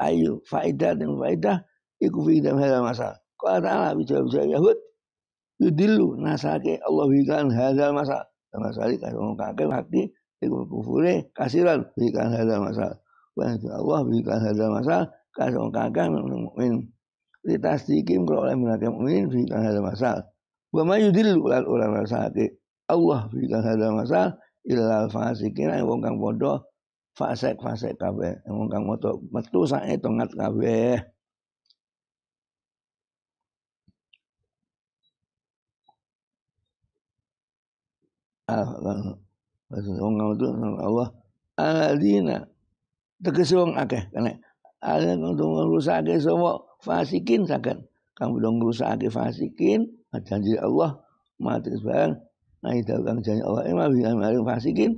ayu faidah dan faidah iku fi dalam masa masalah. ada ta'ala bicara bicara Yahud yudilu nasake Allah bikan hadal masalah. Sama sekali kalau kakek hati iku kufure kasiran bikan hadal masalah. Wa Allah bikan hadal masalah kalau kakek mukmin. Kita sedikit kalau oleh mereka mukmin bikan hadal masalah. bukan yudilu lan orang nasake Allah bikan hadal masalah ilal fasikin ayo kang bodoh fasek-fasek kabeh wong kang moto metu sae tongat kabeh wong Allah aladina tegese wong akeh kene ala kudu ngrusakake semua fasikin saken kamu dong rusake fasikin janji Allah mati sebarang nah itu kan janji Allah ini mah fasikin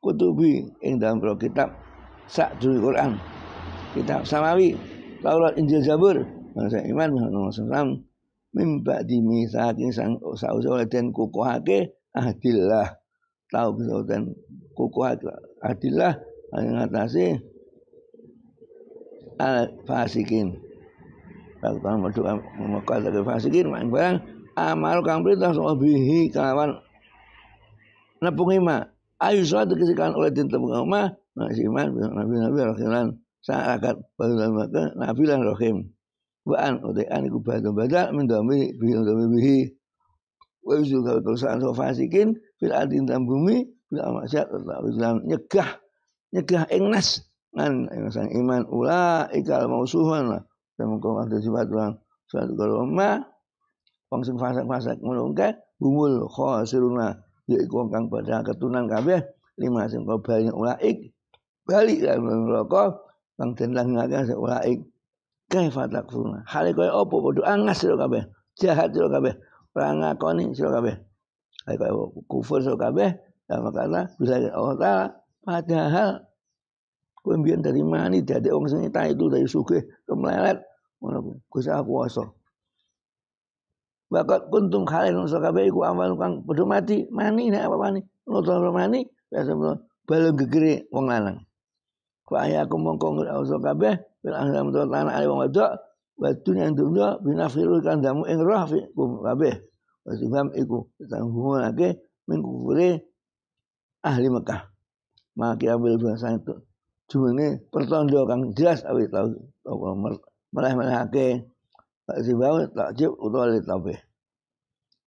kutubi ing dalam pro kitab sak juri Quran kitab samawi Taurat Injil Zabur bangsa iman Muhammad SAW mimba di misa ini sang sausau dan kukuhake adillah tahu bisa dan kukuhake adillah yang ngatasi al fasikin kamu berdoa memakal dari fasikin main barang amal kang itu harus lebih kawan nepungi mak suatu dikisahkan oleh Tinta Muhammad, Nasiman, Nabi Nabi Rohilan, Sa'akat, Badulah Maka, Nabilan Rohim. buan uti'an iku badam badak min dami bihi dami bihi. Wajib juga kal kerusakan fasikin fil adin tam bumi fil amasyat tetap nyegah nyegah engnas ngan ingsan iman ula ikal mausuhan lah dan mengkong ada sifat Tuhan suatu kaloma wong sing fasak-fasak ngono kae humul khasiruna yaiku kang padha ketunan kabeh lima sing kobal ulaik bali lan neraka kang den sing ulaik kaifa takfuruna hale koyo opo padha angas sira kabeh jahat sira kabeh ora ngakoni sira kabeh hale koyo kufur sira kabeh ya makana bisa Allah taala padahal kowe mbiyen dari mani dadi wong sing itu dari sugih kemlelet ngono kuwi aku Bakat kuntum khalil kabeh iku amal kang padha mati, mani nek apa mani. kabeh mani biasa balung gegere wong lanang. Ku ayaku mongko nusa kabeh bil ahlam tu tanah ali wong wedok wa yang dunya binafiru kan damu ing roh kabeh. Wa sugam iku tanggungake mengkufure ahli Mekah. Maki ambil bahasa itu. ini pertanda kang jelas awit tau tau mereh-merehake Sibau cip utawa litabe.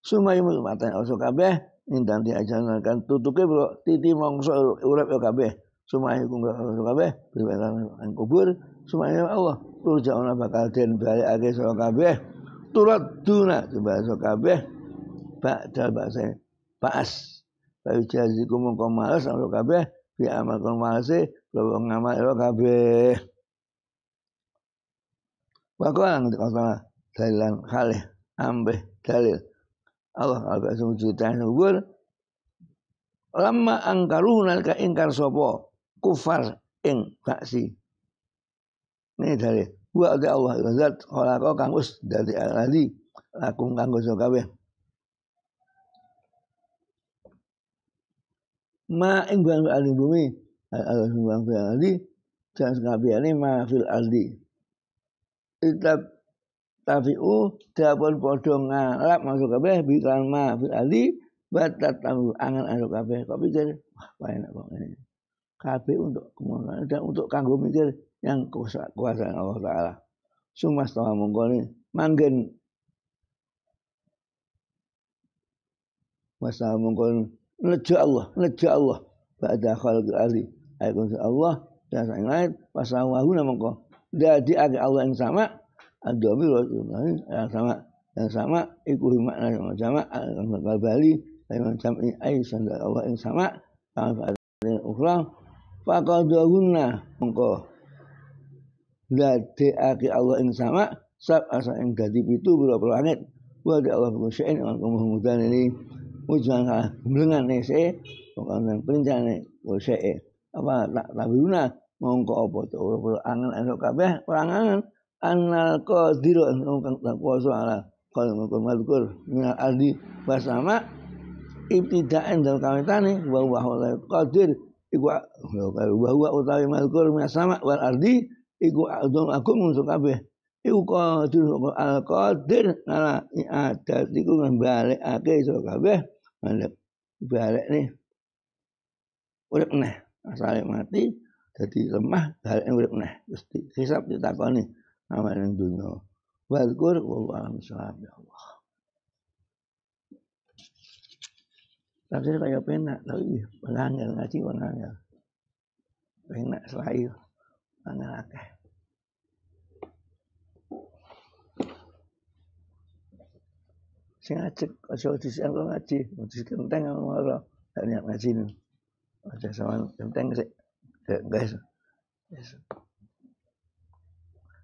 Sumai mung mate oso kabeh nindani ajanakan tutuke bro titi mongso urip yo kabeh. Sumai iku oso kabeh priwetan kubur sumai Allah turjauna bakal den balekake sira kabeh. Turaduna bahasa kabeh bakdal bahasa baas. Bayu jazikum mongko males sira kabe bi amal malas sih, kalau ngamal kabe, Wa kok nang dalilan kalih ambeh dalil Allah al-basum jutaan wal lama angkaruh nalika ingkar sopo kufar ing taksi ini dalil wa ada Allah zat khalaqa kang us dari aladi lakum kang gusa kabeh ma ing bang ali bumi al bang ali dan kabehane ma fil ardi itab tabi'u oh, dapun padha ngarap masuk kabeh bi kalma fil ali batat tahu angan anu kabeh kok pikir wah enak kok ini. kabeh untuk kemudian dan untuk kanggo mikir yang kuasa kuasa Allah taala sumas tawa mongkone manggen masa mongkon nejo Allah nejo Allah ba'da khalq ali ayat Allah dan lain lain masa wahu namangko di agak Allah yang sama Ad-Dhabi yang sama yang sama iku makna yang sama al bali yang sama Aisyah dan Allah yang sama ada yang dua guna faqadahunna mengko aki Allah yang sama sab asa yang gadib itu berapa langit buat Allah kusya'in yang kemudian ini ujian kalah belengan nih saya bukan perincian nih apa tak guna, mongko apa to berapa angan enok kabeh perangan annal qadiru kang kuasa ala kalau mengkon madkur min ardi basama ibtida'an dal kawitane wa wa qadir iku wa ya, wa utawi madkur min sama wal ardi iku adum aku untuk kabeh iku qadir al qadir ala ya, ada iku ngbalekake iso kabeh balik balik nih urip neh asale mati jadi lemah balik urip neh terus dihisab ditakoni amalan dunia. Walgur wallahu a'lam ya Allah. Tafsir kayak penak tapi iya, pengangel ngaji pengangel. Penak selayu pengangel akeh. Sing kalau aja disian kok ngaji, ngaji kenteng ora. Nek ngaji. Aja sama kenteng sik. Guys. Yes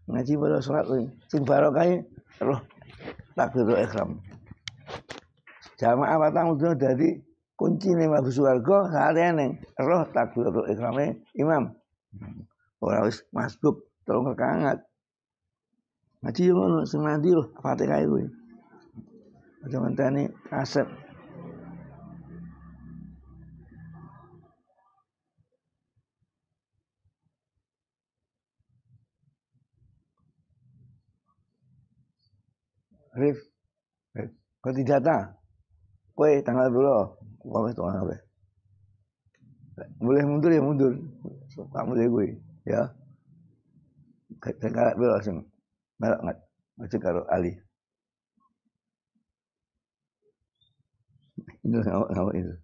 ngaji bola sholat kuwi sing barokah roh takbiru ihram jamaah batang udah dari kunci nih mabuk suwargo seharian neng roh takbiru ekramnya imam orang wis masbuk terus kekangat ngaji yang ngono sing mandi loh fatihah itu Jangan tani aset Rif, Rif, kau tidak ta? Kue tanggal dulu, kau itu apa? Boleh mundur ya mundur, kamu deh gue, ya. Sekarang dulu langsung, nggak nggak, masih karo Ali. Itu ngawak ngawak itu.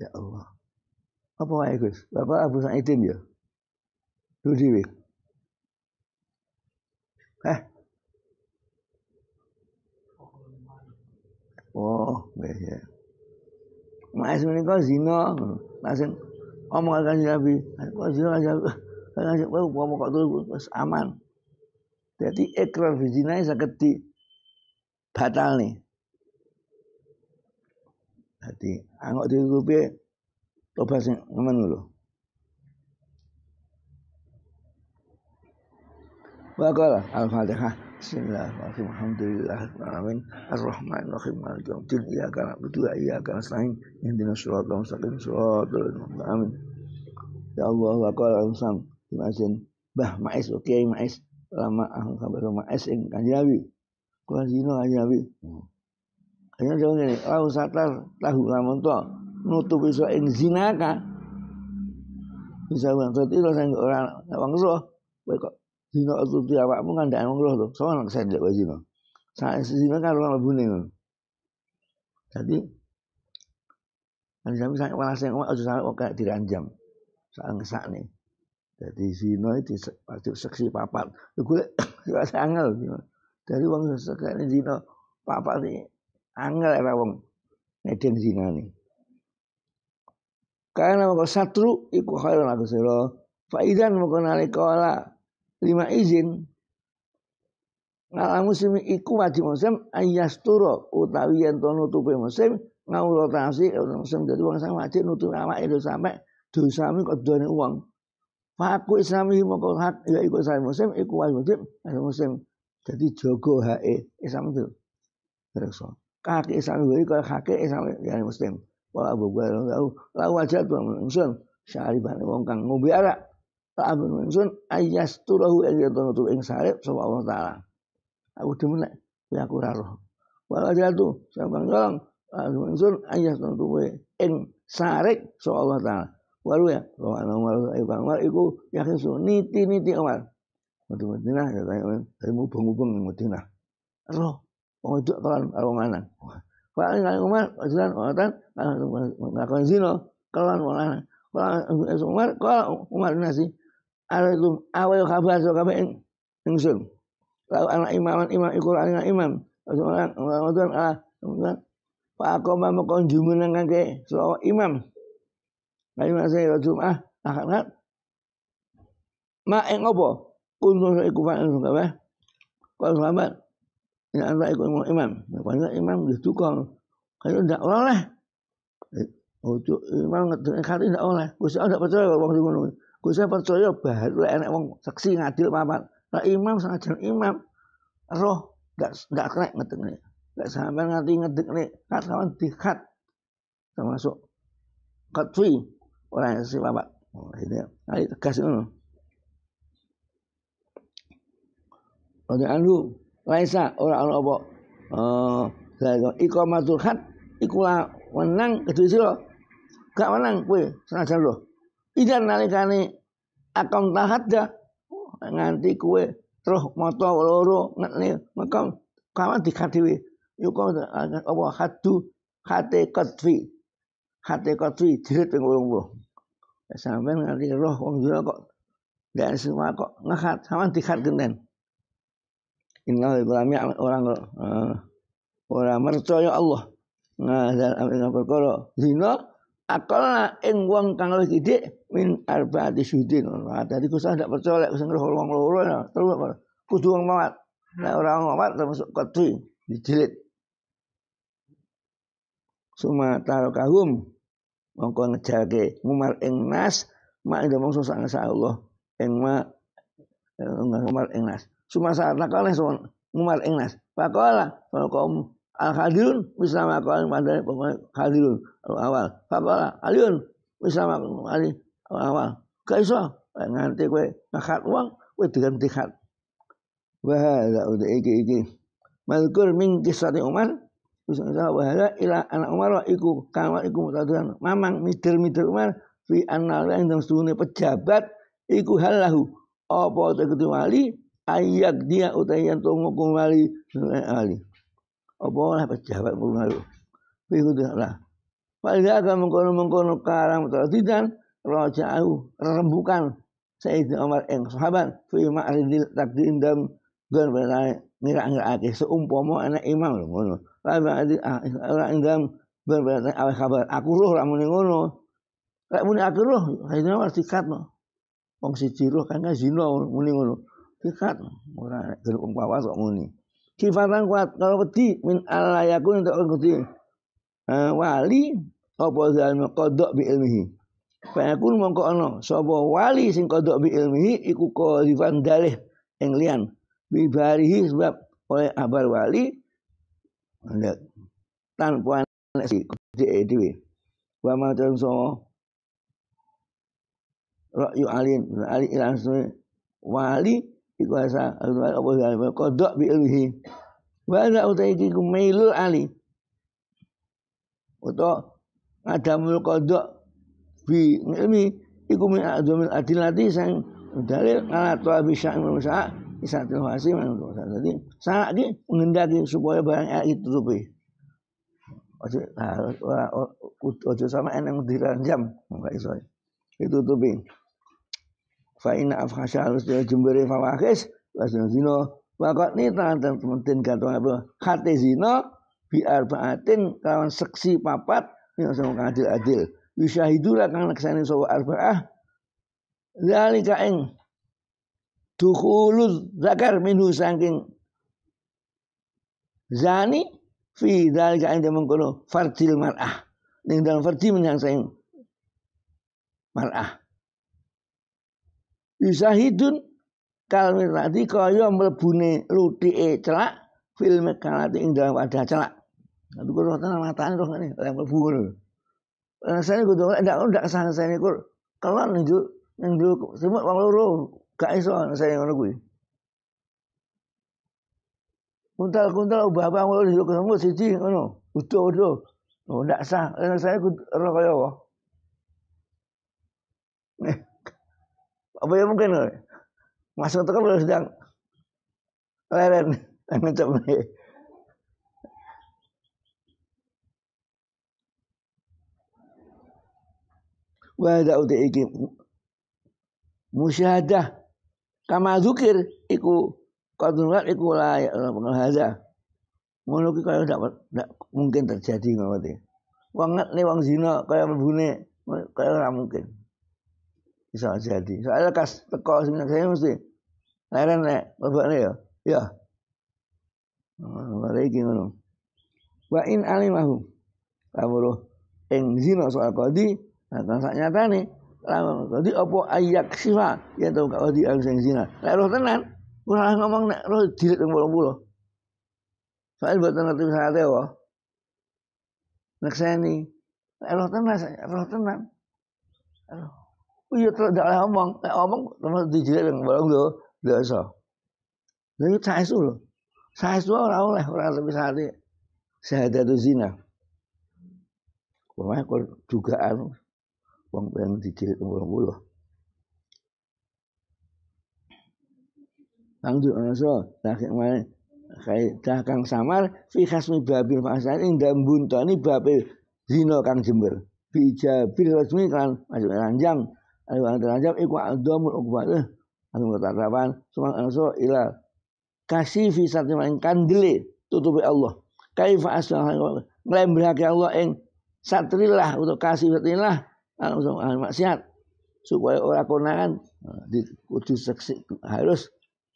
Ya Allah. Apa yang Bapak Abu Sa'idin ya. Dulu eh Oh, nggih ya. Mas menika zina. Langsung omong kan Nabi, kok zina aja. Kan ngomong kok terus aman. Jadi ikrar fi zina saged di batal nih. Jadi angok ditutupi tobat sing ngono lho. Waqala al-Fatihah. Bismillahirrahmanirrahim. Alhamdulillahirrahmanirrahim. Ar-Rahmanirrahim. Malikam din. Iyaka na'budu wa iyaka nasta'in. Ihdinas siratal mustaqim. Siratal ladzina Amin. Ya Allah waqala al-Sam. Imazin. Bah Ma'is. Oke Ma'is. Lama ahli kabar Ma'is ing Kanjeng Nabi. Kula zina Kanjeng Nabi. Hmm. Kanjeng jawab ngene. La usatar tahu lamun to nutup iso ing zinaka. Bisa bang, tapi lo sanggup orang, orang roh, baik zina ututi awakmu tidak wong loro to soalnya saya tidak wae zina saya zina kan karo mlebune ngono dadi Anjami saya walas yang aja oke kok kayak diranjam. Sak nih. Jadi zina itu wajib seksi papat. Gue saya angel. Dari sekian ini zina papat ini angel era wong ngeden zina nih. Karena mau satru ikut khairan aku sira. Faidan mau nalika ala lima izin ala muslim iku wajib muslim ayasturo utawi yang tuh nutupi muslim ngauratasi muslim jadi uang sama wajib nutupi awake dhewe sampe dosane kok uang wong Faku islami kau hak ya ikut saya muslim ikut wajib muslim muslim jadi jogo hae Islam itu terus kaki Islam itu kalau kaki Islam ya muslim wala bukan lau lau wajah tuh muslim syariban wong kang ngubi abun ingsun ayas turahu ing yen nutup ing sarip sapa Allah taala. Aku dimana ya aku ra roh. Wal ajatu sangkang nyolong abun ingsun ayas nutup ing sarip sapa Allah taala. Walu ya, wong ana wal bang wal iku yakin su niti-niti amal. Metu Madinah ya kaya bung bung mubeng ning Madinah. Roh wong itu orang karo manan. Paling kali Umar, jalan orang kalian zino, kalan wong lanang. Kalau Umar, kalau Umar nasi, alaikum awal kabar so kabain ingsun lalu anak imaman imam ikul anak imam Rasulullah Rasulullah Allah Rasulullah Pak aku mau mengkon jumenang kangke so imam kali masa ya Jumat akhirat ma ing opo kunun iku pak ingsun kabeh kalau sahabat ya Allah ikut imam ya, banyak imam gitu ya, kong kalau ndak oleh eh, Oh, imam ngedengar eh, kali tidak oleh. Gus, ada percaya kalau wong ngono. Gue saya percaya baru enak wong saksi ngadil papa, Nah imam sangat sengaja imam roh gak gak krek ngedek nih. Gak sampai ngerti ngedek nih. Kat kawan dikat termasuk katwi orang si papat. Oh, ini ya. ayo tegas ini. Raja anu, Laisa, orang orang apa? Eh, ikomatul khat, ikulah menang kedua lo Gak menang, kue, senajan loh. Idan nalikane akan tahadda nganti kue terus moto loro ngene maka kama dikatiwi yuko ya apa hatu hate katwi hate katwi dirit ping 80 ya sampean nganti roh wong dina kok dan semua kok ngehat sama dikat genden innal ibrahim orang eh, orang percaya Allah nah, ngadal amin perkara zina akola ing wong kang luwih sithik min arbaati sudin. Nah, dadi Gusti ndak percaya lek sing wong loro ya terus kudu wong mawat. Nek ora wong mawat termasuk kedhi dijilid. Suma kahum mongko ngejake ngumar ing nas mak ing mongso sang Allah ing ma eh, ngumar ing nas. Suma saat nakale ngumar ing nas. Pakola kaum al hadirun bisa makan pada pemain hadirun awal kapala bisa makan hari awal kaiso eh, nganti kue ngakat uang dengan diganti wah ada udah iki iki malkur min kisati umar Bismillah wahala ila anak umar wa iku kawan iku mutadiran mamang mitir mitir umar fi anala yang dalam sedunia pejabat iku halahu apa tak wali ayak dia yang tunggu kembali eh, ali apa oh, lah pejabat mulung lalu Pihut lah Padahal akan mengkono-mengkono karang atau tidak roja'ahu rembukan Sayyidina Umar yang sahabat fi ma'ridil takdim dan dan berani ngira-ngirake seumpama anak imam lho ngono. Lalu ada ah, orang indam berani awak kabar aku roh ramu ngono. Lek muni aku roh Sayyidina Umar sikat. Wong siji roh kan, kan zina muni ngono. Sikat ora gelem wong pawas kok muni sifatan kuat kalau peti min Allah yakun untuk kusti wali apa zalim kodok bi ilmihi Fayakun mongko ono sapa wali sing kodok bi ilmihi iku kodifan dalih ing lian bibarihi sebab oleh abar wali tanpa anak si dhek dhewe wa ma tanso ra'yu alin ali ilan wali Iku asa apa ya kodok bi ilmihi wa ana utai iki kumailul ali uta adamul kodok bi ilmi iku min adamul adilati sang dalil ala tabi sya'in wa sya'a isatil hasim jadi sangat di mengendaki supaya barang itu tutupi ojo ojo sama eneng diranjam enggak iso ditutupi fa inna afhasya alusnya fa fawakis wasna zino wakot nita dan penting gantung apa hati zino biar baatin kawan seksi papat yang sama adil adil hidulah kang naksani sawa arbaah zalika ing dukhulul zakar minhu saking zani fi zalika ing mengkono fardil mar'ah ning dalam fardi menyang saing mar'ah bisa hidun Yuzahidun kalmirati kaya luti e celak film mekalati ing dalam wadah celak. Aku kudu tenan matane roh yang lek mlebu saya Rasane kudu ndak ndak sangsane kur. Kelon njuk nang njuk semua orang luru gak iso saya yang kuwi. Kuntal-kuntal ubah-ubah ngono njuk semut siji ngono. udo udah Oh ndak sah. Rasane kudu roh kaya apa? Eh, apa ya mungkin masuk itu kan sedang leren kan ngecap nih ada uti iki musyadah kama zukir iku kadunat iku layak penghada ngono ki kaya ndak mungkin terjadi ngono Wangat nih wong zina kaya berbunyi kaya ora mungkin iso jadi. Soalnya kas teko sing saya mesti leren nek bapakne ya. Ya. Mare nah, iki ngono. Wa in alimahu. Kawruh ing zina soal kodi akan nih nyatane lamun kodi opo ayak sifa ya tau gak kodi alus ing zina. Lek roh tenan ora ngomong nek roh dilit bolong bolong, Soal buat ngerti sate wae. Nekseni. Lek roh tenan roh tenan. Aduh. Iya terus gak omong, gak ngomong sama tujuh yang bolong tuh, gak usah. Jadi saya suruh, saya suruh orang oleh orang sampai saat ini saya ada tuh zina. Kemarin kau juga anu, bang bang tujuh yang bolong bolong. Tangguh gak usah, tak kemarin kayak cakang samar, sih khas nih babi masa ini dan buntani babi zino kang jember. Bicara bilas ini kan masih panjang, ayu ang derajat iku eh, adamul ukbatah anu katarapan sumang anso ila kasih fi sate main kandile tutupi Allah kaifa asal nglembrake Allah ing satrilah untuk kasih satrilah anu maksiat supaya ora konangan di kudu seksi harus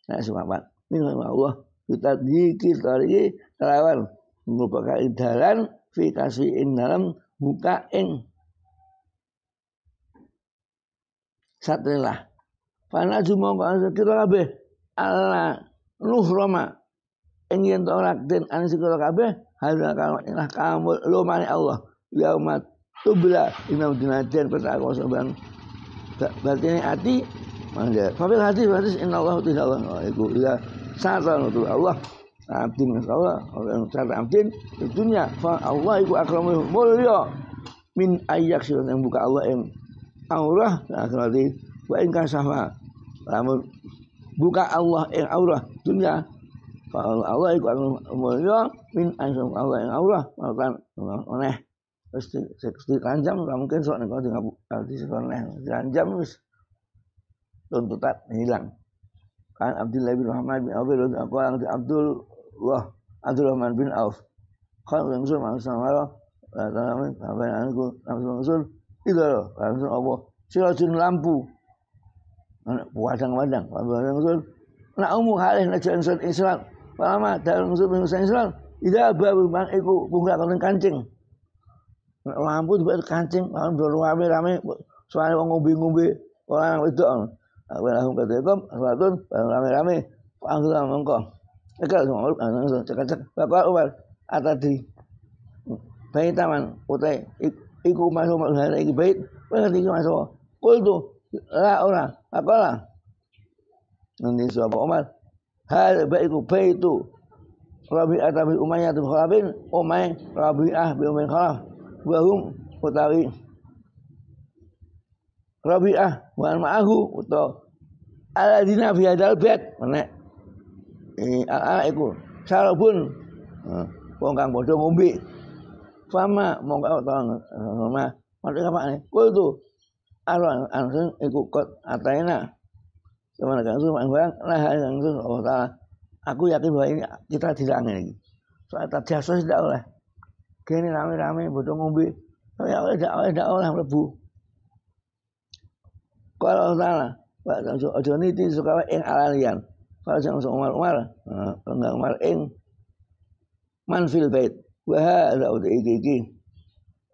saya semangat minum Allah kita dikir lagi lawan merupakan dalan fi kasih dalam buka ing satrilah. Fana jumong kau kita kabeh ala nuh roma ingin tolak dan an sakira kabeh hadza kalau ilah kamu lo mani Allah yaumat tubla inau dinajan aku sabang ini hati manjat. tapi hati berarti inna Allah tidak Allah iku ila ya satan tu Allah abdin Allah orang satan abdin itunya fa Allah iku akramul mulia min ayyak yang buka Allah yang aurah akhirati wa in kasafa lamun buka Allah yang aurah dunia Allah iku anu mulya min asam Allah yang aurah makan kan, oleh terus di ranjam nggak mungkin soal nih kalau di sekolah ranjam terus tuntutan hilang kan Abdullah bin Rahman bin Auf bin aku yang Abdul Rahman bin Auf kalau yang suruh masuk marah Lalu, apa yang aku, langsung itu loh, langsung Allah. Sirajun lampu. Wadang-wadang. Wadang-wadang. Nak umu halih najan sun islam. lama dalam sun minusan islam. Ida babu man iku bunga kancing kancing. Lampu dibuat kancing. Lalu berwame rame. Soalnya orang ngombe-ngombe. Orang itu. Aku langsung katakan. Suatun rame-rame. Angkutan mengkong. Ekal semua orang langsung cekak-cekak. Bapak Umar. Atadri. Bayi taman. Utai iku masuk masuk iki bait berarti iku masuk kultu la ora lah nanti siapa Umar hal baiku baitu Rabi'ah bin Umayyah bin Khalafin Umay Rabi'ah bin Umayyah Khalaf Wahum utawi Rabi'ah Wan ma'ahu utawi Aladina fi hadal bed menek ini ala iku pun nah, wong kang padha ngombe Fama mau kau tolong sama mati apa nih? Kul tu alwan ansun ikut kot ataina. Kemana kan tu bang lah yang tu oh Taala. Aku yakin bahwa ini kita tidak angin lagi. Soal tadi asus tidak oleh. Kini rame-rame butuh ngombe. Tapi awal tidak oleh tidak oleh lebu. Kalau salah Taala, Pak Tansu Ojo Niti suka ing alalian. Kalau jangan Umar Umar, enggak Umar ing manfil bait Wahada udah iki iki.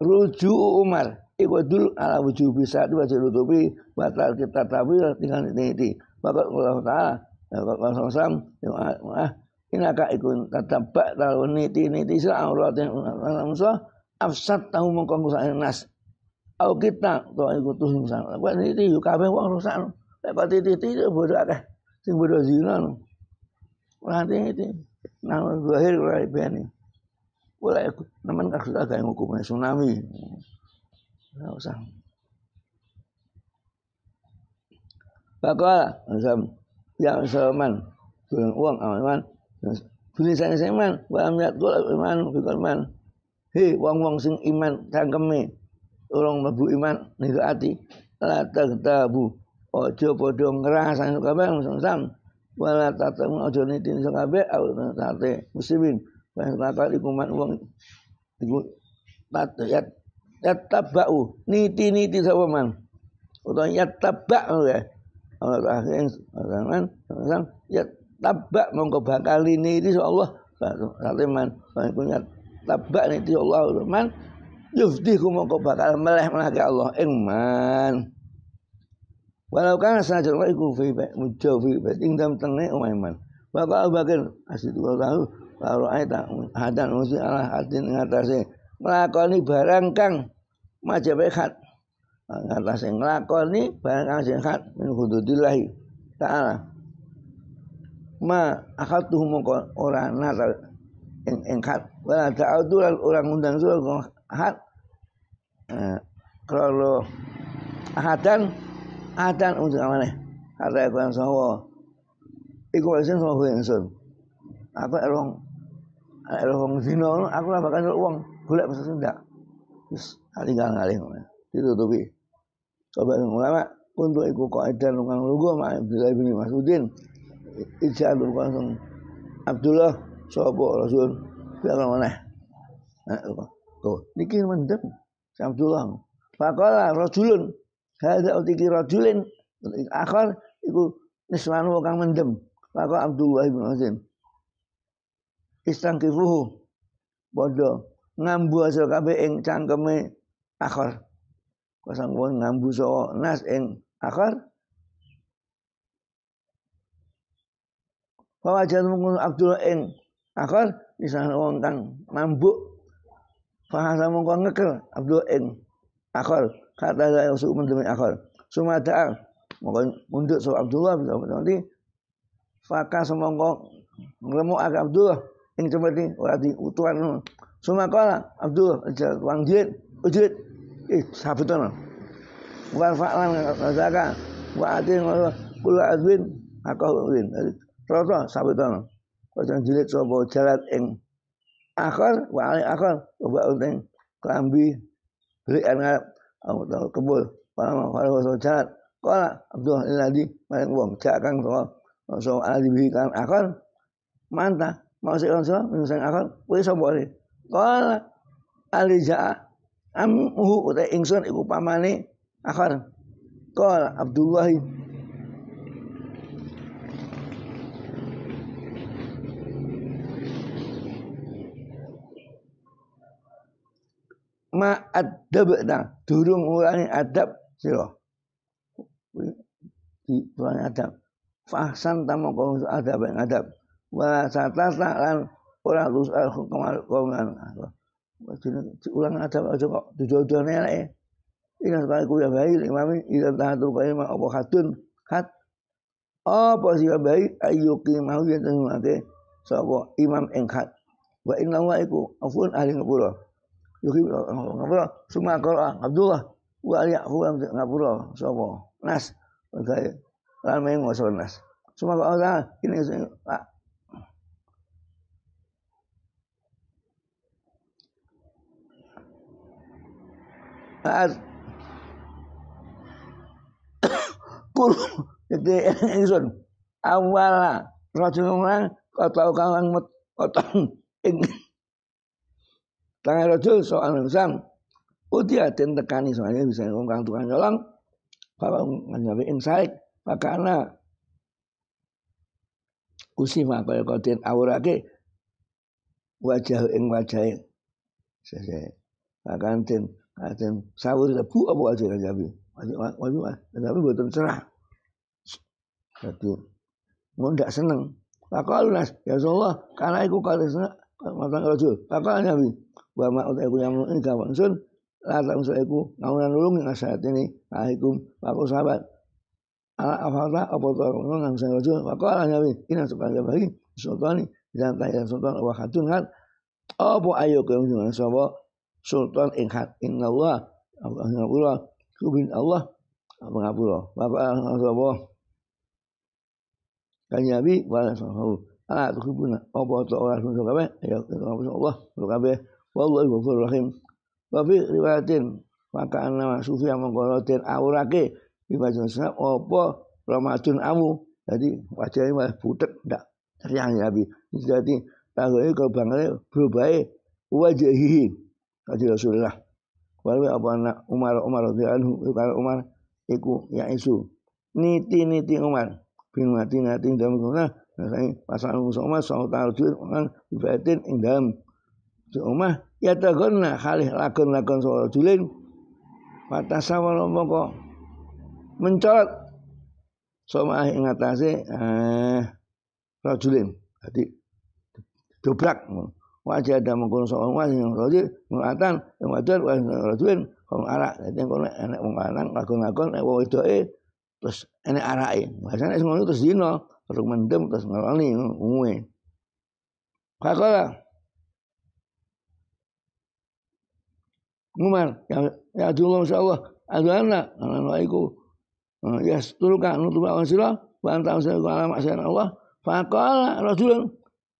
Rujuk Umar. Iku dulu ala bisa itu wajib rutubi batal kita tabir tinggal ini. Bapak Allah Taala kalau sam ah agak ikut kata pak tahu niti niti sa Allah yang musa afsat tahu saya nas. Aku kita tuh ikut tuh musa. Ini niti yukabe uang rusak. Lepas titi ini bodoh akeh. Sing bodoh zina. ini ini. Nama gue akhir gue boleh ikut nemen kasus agak yang ngukumnya tsunami. nggak usah. Bakal asam yang seman dengan uang aman Bini saya seman, bukan amyat kula iman bukan man. Hei wong-wong sing iman cangkeme orang mabu iman niku ati la ojo aja padha ngrasani kabeh sam wala ojo niti, nitin kabeh au tate musibin, Wa tata uang wong tata ya yatabau niti-niti sama man. ya tabak ya. Allah akhirnya orang orang yatabak mongko bakal ini itu Allah satu man punya tabak niti Allah man yufdihu mongko bakal meleh meleh Allah ingman. Walau kan sajalah iku fi mujawfi ing dalam tengah umaiman. Bapak Abu Bakar asidu tahu Lalu aita hadan usi ala hadin ngatasi nglakoni barang kang majabe khat. Ngatasi nglakoni barang kang sing min hududillah taala. Ma akal tuh ora orang natal ing khat. Wala ta'udu lan orang undang sura khat. Eh, Kalau hadan hadan untuk amaneh. Hadan kan sawo. Iku wis sing sawo ingsun. erong wong zina aku lah bakal nyeluk wong golek mesti ndak wis tinggal ngalih ya. ditutupi coba ulama untuk ikut kaidah nang lugu ma bila bin Masudin ijalul langsung Abdullah sapa Rasul biar mana nah, tuh niki mendem Abdullah Rasulun rajulun hadza utiki Rasulin akal ikut niswanu wakang mendem Maka Abdullah bin Masudin istangkifuhu bodo ngambu asal kabe ing cangkeme akhir kosong pun ngambu so nas ing akhir Fawajan mungkul Abdullah ing akhir misalnya wong kang mambuk fahasa mungkul ngeker Abdullah ing akhir kata saya usuk mendemi akhir sumada mungkin munduk so Abdullah nanti fakah semongko ngremuk agak Abdullah yang seperti orang utuhan semua kala Abdul wang jid ujid ih sabutan wal fa'lan zaka wa atin wa kul azwin akawin rata sabutan kacang jilid sapa jalat ing akhir wa ali akhir wa unteng kelambi beri anak aku tahu kebul paham kalau so jalat kala Abdul Ladi maring wong jak kang so so ali bikan mantap mau orang kanca min sing akal kuwi sapa ne qala alija amhu kata ingsun iku pamane akhar Kalau abdullah ma nah durung ulangi adab sira di ulangi adab fahsan tamu kau adab yang adab wasata lan ora rusal hukum al-qawlan. Ulang ada aja kok tujuh-tujuhnya lah ya. Eh. Ingat sekali kuya bayi imami ila tahatu mah apa hatun hat opo sih bayi ayyuki mau ya tenung eh. ate sapa imam engkat hat. Wa inna wa iku afun ahli ngapura. Yuki ngapura summa qara Abdullah wa ali afu ngapura sapa Nas. Lan mengo nas. Summa qara ini Pak Haz. jadi ingsun awala rajin ngomong kota kawan mut kota ing tangan rajul soal nusang uti aten tekani soalnya bisa ngomong tukang nyolong bapa ngajabi saik pakana usi ma kaya wajah ing wajah ing sese sahur sawur lebu apa aja kan Nabi. Wani Nabi buatan cerah. Jadi mau tidak seneng. Pakal nas ya Allah karena aku kali seneng matang rojul. Pakal Nabi. Wa ma aku yang ini gawan sun. Latang sun iku ngawunan nulung nasihat ini. Alaikum pakal sahabat. Ala afalta apa to ngawunan sun rojul. Pakal Nabi ina sepanjang ya bagi Ini dan tayang sultan wa khatun kan. Apa ayo kemungkinan sapa sultan ing hak inna Allah Allah ngapura kubin Allah ngapura bapak Allah kanyabi wala sahabu ala tuhibuna apa ta ora sing kabeh ya Allah lu kabeh wallahu ghafur rahim wa fi riwayatin maka ana sufi yang den aurake bibajosa apa ramadun amu jadi wajahnya malah butek ndak riang ya bi jadi tanggungnya kebangane berubah hihi kaji Rasulullah. Walau apa anak Umar Umar radhiyallahu anhu Umar iku ya isu niti niti Umar bin mati nati dalam guna nasi pasal musuh Umar sahut tahu jual orang ibatin ing dalam Umar ya tergona halih lakon lakon soal julin patah sawal kok mencolot so, ing atase eh rajulin jadi dobrak wajah ada mengkono soal wajah yang rojil mengatakan yang wajar wajah yang rojilin kalau arak jadi yang kono enak mengatakan lagu ngakon enak wajah itu terus enak arain bahasanya semuanya terus dino terus mendem terus ngeloni umumnya kakola Umar ya ya Allah anak, nah, anak alaikum nah, ya turukan nutuba wasila bantu anta usaha alamat Allah faqala rajulun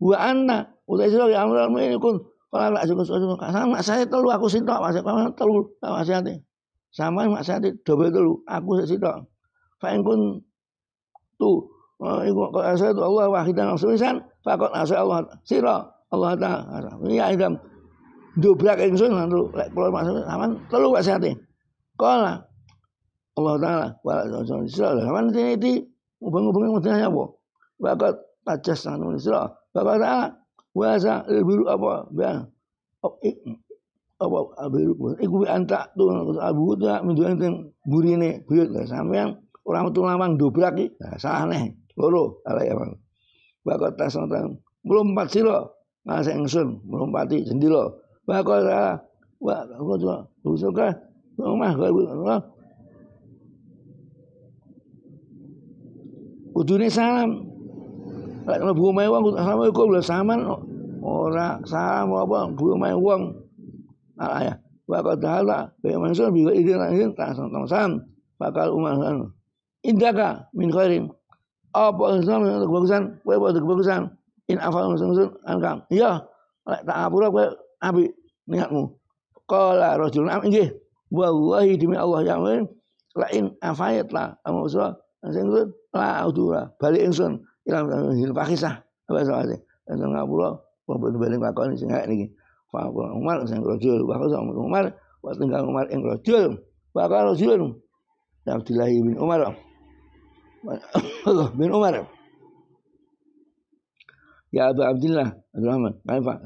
wa anak. Udah sih lagi amrul ini kun. Kalau anak juga sudah sama mak saya telu aku sintok mak saya kamu telu mak saya hati. Sama mak saya hati double telu aku saya sintok. Fa'in kun tu. Eh, ikut kalau saya tu Allah wahidan asulisan. Fakot asal Allah siro Allah taala. Ini ayam dobrak ingsun nanti lek kula maksud sampean telu mak saya hati. Kalau Allah taala wa sama nanti ini iki ngubung-ngubungi Madinah ya apa? Bakat pajas nang Isra. Bapak taala Wasa eh, biru apa ya apa ah, biru iku eh, anta tuh nah, abu tuh ah, menjual itu burine buyut nah, sampean orang tuh lawang dobrak iki nah, salah neh loro ala ya bang bakot tasantang melompat sira ngasih empati sendiri lo bagot wa aku tuh usuka rumah kudune salam kalau bunga may uang, assalamualaikum. Bila saman, orang salam apa, bunga may uang. Alah ya. Bakal tahala, kayak manusia, bila idin ta tak sam. Bakal umar san. Indaka min khairin. Apa Islam yang kebagusan? Kue buat kebagusan. In afal musuh-musuh, angkam. Iya, tak apura kue abi niatmu. Kala rojul am injih. Wallahi demi Allah yang lain. Lain afayat lah. Amu usul. Sing la audura Balik ingsun ilang ya, hin pakisah apa soalnya dan ngapura wabun itu ngakoni sing ngak niki fa Umar sing rajul wa kau Umar wa tenggang Umar ing rajul wa kau rajul Abdullah bin Umar bin Umar Ya Abu Abdullah Abdurrahman Pak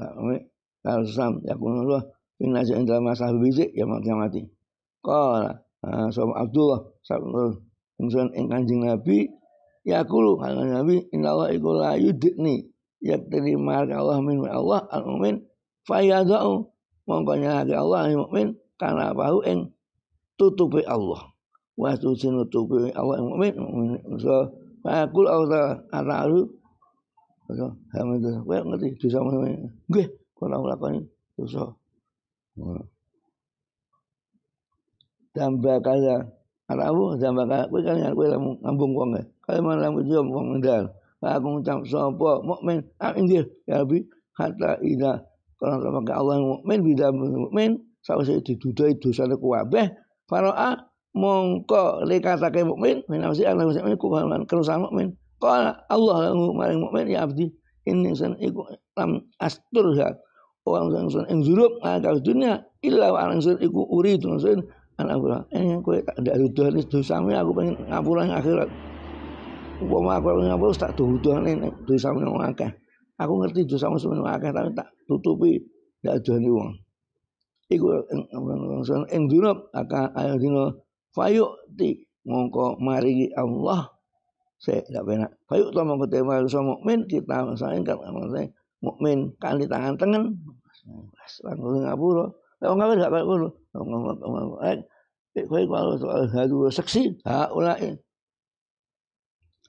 Kalau Sam Ya kunullah Bin Najah Indra Masah Bizik Ya mati mati Kala nah, Sobat Abdullah Sobat Kemudian Kanjeng Nabi Ya Yaqulu kana Nabi inna Allah iku la yudni yaktadi ma'al Allah min Allah al mu'min fayadau mongko nyalahake Allah al mu'min kana bahu eng tutupi Allah wa tusinu tutupi Allah al mu'min so faqul au ta'alu so hamid kowe ngerti dosa gue kalau kula lakoni dosa Damba kaya Arabu, tambah kaya kowe kan kowe ngambung wong ya kalimat lam yujum wa mandal aku ngucap sapa mukmin injil ya bi kata ida kalau sama ke Allah mukmin bida mukmin sawise didudai dosane kuwabeh faraa mongko le katake mukmin minamsi ana mukmin ku kan kerusakan mukmin qala Allah lahu maring mukmin ya abdi ini san iku lam asturha ya. orang sang sun ing zurub kal dunia ilah orang ang sun iku uridu sun an abra eh kowe tak ada dosa ya, aku pengen ngapura akhirat umpama aku ngapa wis tak duduhane tuh sama orang akeh. Aku ngerti dosa orang akeh tapi tak tutupi ndak nih wong. Iku yang dulu akan ayo dino Fayu ti mongko mari Allah saya tidak pernah. Fayu to mongko te mari mukmin kita saya kan saya mukmin kan di tangan tangan Wes langsung ngapura. Lah nggak kafir gak kok eh kau kalau soal hadu seksi haulain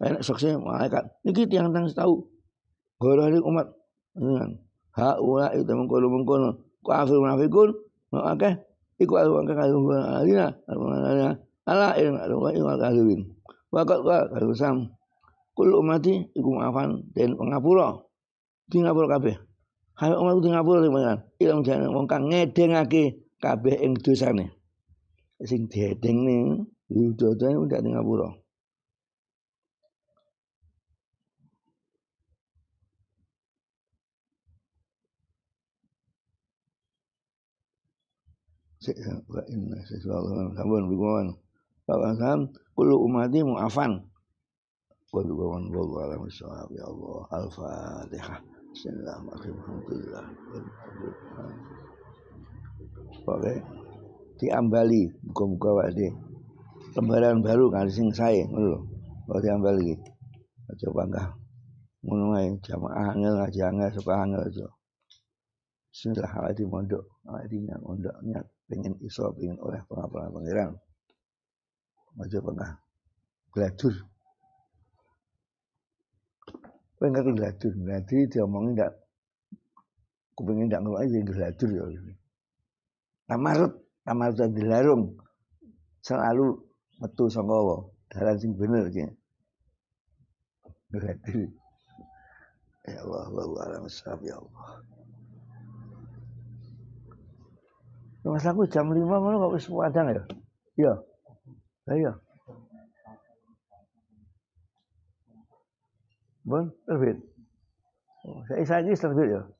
enak saksi malaikat niki tiang tang tahu golari umat dengan haula itu mengkono mengkono kafir munafikun maka iku alu angka kalu alina ala ilmu alu ilmu kaluin wakat wa kalu sam kul umati iku maafan dan pengapura di ngapura kabeh hal umat di ngapura di mana ilmu jangan wong kang ngedengake kabeh ing dosane sing diedeng ning yudo-yudo udah di ngapura Kan. wa inna sesuatu sabar berguawan kalau kulu umati mu'afan wa wallahu alam bisawab ya Allah al-fatihah Bismillahirrahmanirrahim Oke Diambali Buka-buka wadi Lembaran baru kan sing saya Ngono Kalau diambali Coba enggak Ngono ae jamaah angel ngaji angel suka angel aja. Bismillahirrahmanirrahim. Mondok, artinya mondok niat pengen iso pengen oleh pengapalan pangeran aja pernah gladur pengen ngerti gladur gladur diomongin ndak kupingin ndak ngeluarin yang gladur ya tamarut tamarut dan dilarung selalu metu sangkawa darah sing bener aja gladur ya Allah Allah Allah, ya Allah Mas aku jam 5 ngono kok wis padang ya. Iya. ya, iya. Bon, terbit. Saya saja ini terbit ya.